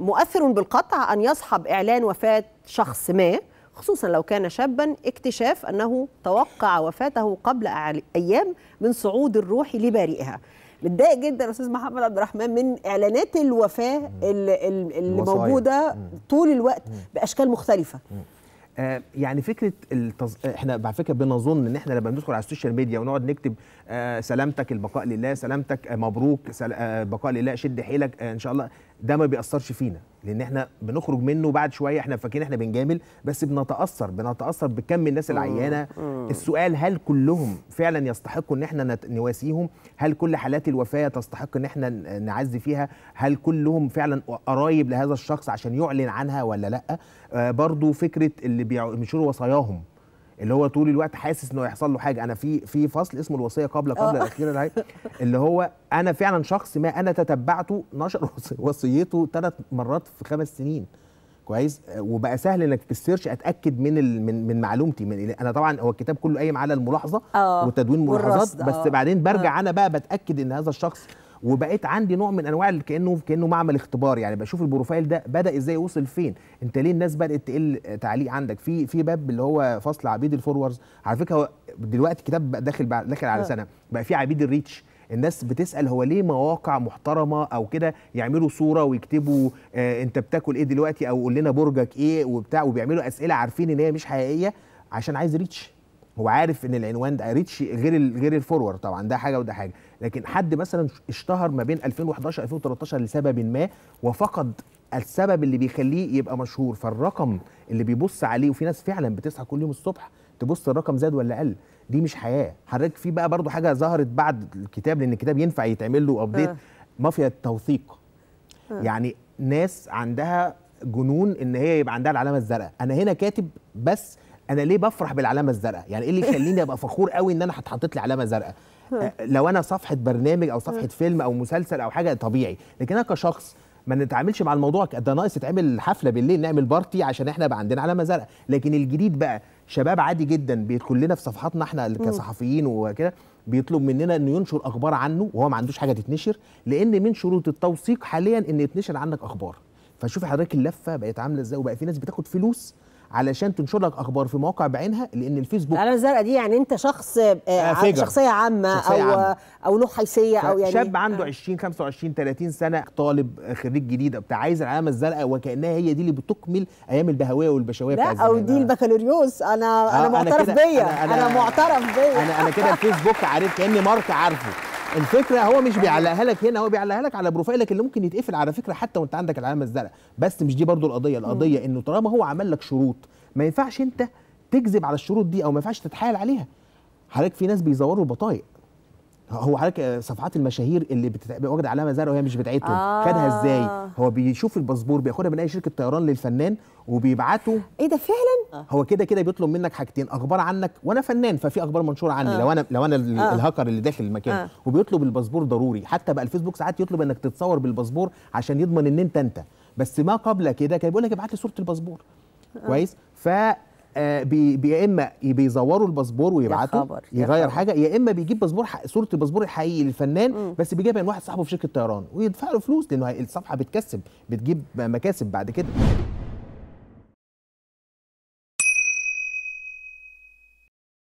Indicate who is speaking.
Speaker 1: مؤثر بالقطع أن يصحب إعلان وفاة شخص ما خصوصا لو كان شابا اكتشاف أنه توقع وفاته قبل أيام من صعود الروح لبارئها متضايق جدا استاذ محمد عبد الرحمن من اعلانات الوفاه اللي, اللي موجوده طول الوقت باشكال مختلفه آه يعني فكره التز... احنا على فكره بنظن ان احنا لما بندخل على السوشيال ميديا ونقعد نكتب آه سلامتك البقاء لله سلامتك آه، مبروك سل... آه بقاء لله شد حيلك آه ان شاء الله ده ما بيأثرش فينا لان احنا بنخرج منه بعد شويه احنا فاكرين احنا بنجامل بس بنتاثر بنتاثر بكم الناس العيانه السؤال هل كلهم فعلا يستحقوا ان احنا نواسيهم هل كل حالات الوفاه تستحق ان احنا نعزي فيها هل كلهم فعلا قرايب لهذا الشخص عشان يعلن عنها ولا لا آه، برضو فكره اللي بينشروا وصاياهم اللي هو طول الوقت حاسس انه هيحصل له حاجه انا في في فصل اسمه الوصيه قبل قبل آه. الاخيره اللي هو انا فعلا شخص ما انا تتبعته نشر وصيته ثلاث مرات في خمس سنين كويس وبقى سهل انك في السيرش اتاكد من ال... من من معلومتي من انا طبعا هو الكتاب كله قايم على الملاحظه أوه. وتدوين ملاحظات بس آه. بعدين برجع أوه. انا بقى بتاكد ان هذا الشخص وبقيت عندي نوع من انواع كانه كانه معمل اختبار يعني بشوف البروفايل ده بدا ازاي وصل فين انت ليه الناس بدات تقل تعليق عندك في في باب اللي هو فصل عبيد الفوروردز على فكره دلوقتي الكتاب داخل داخل على آه. سنه بقى في عبيد الريتش الناس بتسال هو ليه مواقع محترمه او كده يعملوا صوره ويكتبوا آه انت بتاكل ايه دلوقتي او قول لنا برجك ايه وبتاع وبيعملوا اسئله عارفين ان هي مش حقيقيه عشان عايز ريتش هو عارف ان العنوان ده ريتش غير غير الفورورد طبعا ده حاجه وده حاجه لكن حد مثلا اشتهر ما بين 2011 2013 لسبب ما وفقد السبب اللي بيخليه يبقى مشهور فالرقم اللي بيبص عليه وفي ناس فعلا بتصحى كل يوم الصبح تبص الرقم زاد ولا قل دي مش حياه حضرتك في بقى برضو حاجه ظهرت بعد الكتاب لان الكتاب ينفع يتعمل له ابديت آه. مافيا التوثيق آه. يعني ناس عندها جنون ان هي يبقى عندها العلامه الزرقاء انا هنا كاتب بس انا ليه بفرح بالعلامه الزرقاء يعني ايه اللي يخليني ابقى فخور قوي ان انا هتحطت لي علامه زرقاء آه، لو انا صفحه برنامج او صفحه فيلم او مسلسل او حاجه طبيعي لكن انا كشخص ما نتعاملش مع الموضوع ده ناقص يتعمل حفله بالليل نعمل بارتي عشان احنا بقى عندنا علامه زرقاء لكن الجديد بقى شباب عادي جدا بيدخل لنا في صفحاتنا احنا كصحفيين وكده بيطلب مننا انه ينشر اخبار عنه وهو ما عندوش حاجه تتنشر لان من شروط التوثيق حاليا ان يتنشر عنك اخبار فشوفي حضرتك اللفه بقت عامله ازاي وبقى في ناس بتاخد فلوس علشان تنشر لك اخبار في مواقع بعينها لان الفيسبوك العلامه الزرقاء دي يعني انت شخص آه, آه، شخصيه عامه شخصية او عامة. آه، او له حيثيه او يعني شاب آه. عنده 20 25 30 سنه طالب خريج جديد بتاع عايز العلامه الزرقاء وكانها هي دي اللي بتكمل ايام البهويه والبشويه لا او دي البكالوريوس انا آه انا معترف بيا أنا, أنا, انا معترف بيا انا انا كده الفيسبوك عارف كاني مارك عارفه الفكره هو مش بيعلقها لك هنا هو بيعلقها لك على بروفايلك اللي ممكن يتقفل على فكره حتى وانت عندك العلامه الزرقاء بس مش دي برضو القضيه القضيه انه طالما هو عمل لك شروط ما ينفعش انت تكذب على الشروط دي او ما ينفعش تتحايل عليها حضرتك في ناس بيزوروا البطايق هو حضرتك صفحات المشاهير اللي واخد علامه زرقاء وهي مش بتاعتهم آه. خدها ازاي هو بيشوف الباسبور بياخدها من اي شركه طيران للفنان وبيبعته ايه ده فعلا هو كده كده بيطلب منك حاجتين اخبار عنك وانا فنان ففي اخبار منشوره عني آه. لو انا لو انا آه. الهاكر اللي داخل المكان آه. وبيطلب الباسبور ضروري حتى بقى الفيسبوك ساعات يطلب انك تتصور بالباسبور عشان يضمن ان انت انت بس ما قبل كده كان بيقول لك ابعت لي صوره الباسبور آه. كويس ف آه، يا اما بيزوروا الباسبور ويبعته يغير حاجه يا اما بيجيب باسبور صوره الباسبور الحقيقي للفنان بس بيجيبها من واحد صاحبه في شركه طيران ويدفع له فلوس لانه الصفحه بتكسب بتجيب مكاسب بعد كده